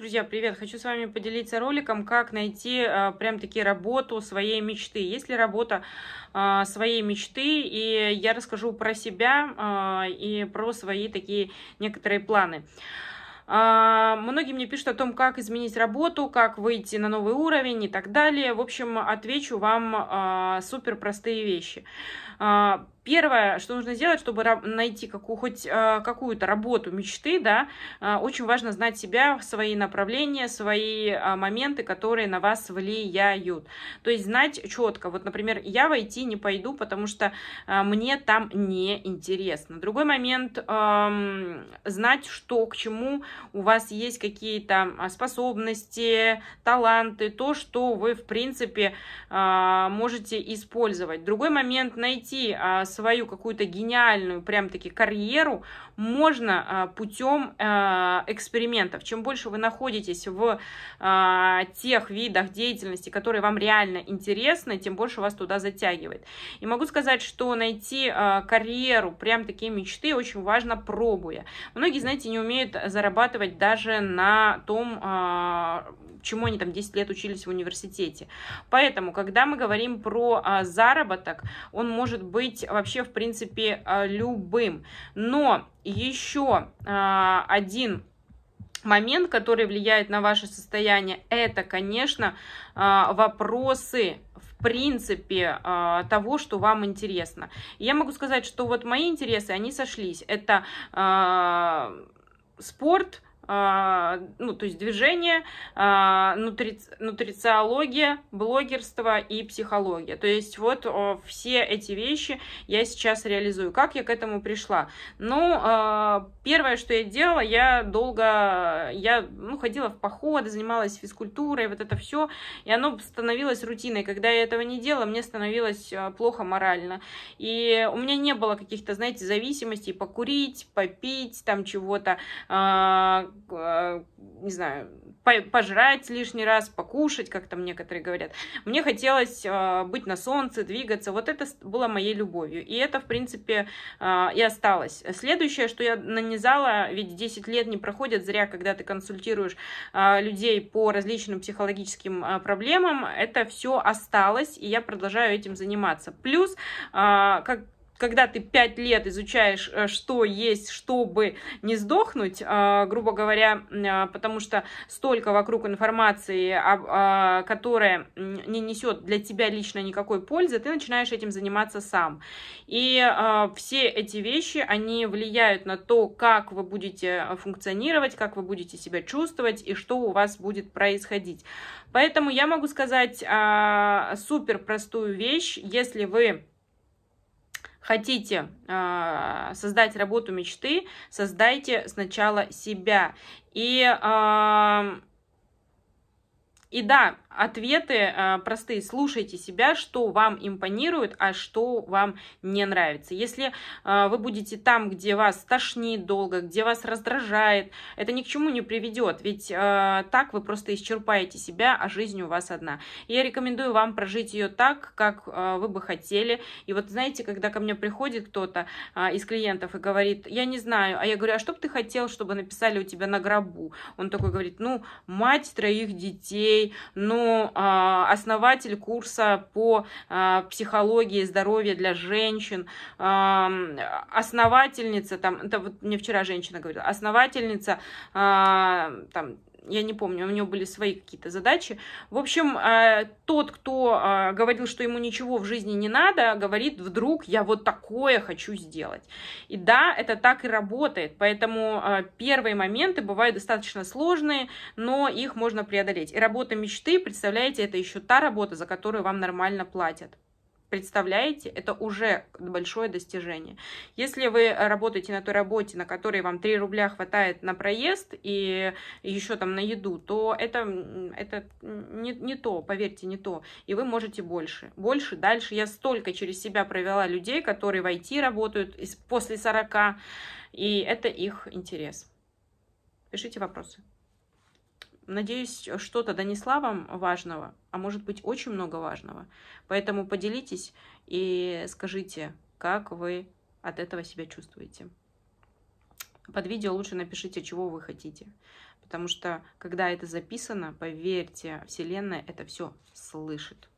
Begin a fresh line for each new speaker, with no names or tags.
Друзья, привет! Хочу с вами поделиться роликом, как найти а, прям-таки работу своей мечты. Есть ли работа а, своей мечты? И я расскажу про себя а, и про свои такие некоторые планы. А, многие мне пишут о том, как изменить работу, как выйти на новый уровень и так далее. В общем, отвечу вам а, супер простые вещи а, первое, что нужно сделать, чтобы найти какую, хоть э, какую-то работу мечты, да, э, очень важно знать себя, свои направления, свои э, моменты, которые на вас влияют. То есть знать четко. Вот, например, я войти не пойду, потому что мне там не интересно. Другой момент, эм, знать, что к чему у вас есть какие-то способности, таланты, то, что вы, в принципе, можете использовать. Другой момент, найти свою какую-то гениальную прям-таки карьеру можно а, путем а, экспериментов. Чем больше вы находитесь в а, тех видах деятельности, которые вам реально интересны, тем больше вас туда затягивает. И могу сказать, что найти карьеру, прям такие мечты, очень важно пробуя. Многие, знаете, не умеют зарабатывать даже на том, чему они там 10 лет учились в университете. Поэтому, когда мы говорим про а, заработок, он может быть вообще, в принципе, а, любым. Но еще а, один момент, который влияет на ваше состояние, это, конечно, а, вопросы в принципе а, того, что вам интересно. Я могу сказать, что вот мои интересы, они сошлись. Это а, спорт, а, ну, то есть движение, а, нутри... нутрициология, блогерство и психология. То есть вот все эти вещи я сейчас реализую. Как я к этому пришла? Ну, а, первое, что я делала, я долго, я ну, ходила в походы, занималась физкультурой, вот это все, и оно становилось рутиной. Когда я этого не делала, мне становилось плохо морально. И у меня не было каких-то, знаете, зависимостей покурить, попить, там чего-то а, не знаю, пожрать лишний раз, покушать, как там некоторые говорят. Мне хотелось а, быть на солнце, двигаться. Вот это было моей любовью. И это, в принципе, а, и осталось. Следующее, что я нанизала, ведь 10 лет не проходят зря, когда ты консультируешь людей по различным психологическим проблемам, это все осталось, и я продолжаю этим заниматься. Плюс, как когда ты пять лет изучаешь, э, что есть, чтобы не сдохнуть, э, грубо говоря, э, потому что столько вокруг информации, которая не несет для тебя лично никакой пользы, ты начинаешь этим заниматься сам. И все эти вещи, они влияют на то, как вы будете функционировать, как вы будете себя чувствовать и что у вас будет происходить. Поэтому я могу сказать супер простую вещь, если вы хотите э, создать работу мечты, создайте сначала себя. И, э, и да, Ответы а, простые. Слушайте себя, что вам импонирует, а что вам не нравится. Если а, вы будете там, где вас тошнит долго, где вас раздражает, это ни к чему не приведет. Ведь а, так вы просто исчерпаете себя, а жизнь у вас одна. Я рекомендую вам прожить ее так, как вы бы хотели. И вот знаете, когда ко мне приходит кто-то из клиентов и говорит, я не знаю, а я говорю, а что бы ты хотел, чтобы написали у тебя на гробу? Он такой говорит, ну, мать троих детей, ну, а, основатель курса по а, психологии здоровья для женщин, а, основательница, там, это вот мне вчера женщина говорила, основательница там, я не помню, у него были свои какие-то задачи. В общем, э, тот, кто э, говорил, что ему ничего в жизни не надо, говорит, вдруг я вот такое хочу сделать. И да, это так и работает, поэтому э, первые моменты бывают достаточно сложные, но их можно преодолеть. И работа мечты, представляете, это еще та работа, за которую вам нормально платят. Представляете, это уже большое достижение. Если вы работаете на той работе, на которой вам 3 рубля хватает на проезд и еще там на еду, то это, это не, не то, поверьте, не то. И вы можете больше. Больше, дальше. Я столько через себя провела людей, которые в IT работают после 40, и это их интерес. Пишите вопросы. Надеюсь, что-то донесла вам важного, а может быть очень много важного. Поэтому поделитесь и скажите, как вы от этого себя чувствуете. Под видео лучше напишите, чего вы хотите. Потому что, когда это записано, поверьте, Вселенная это все слышит.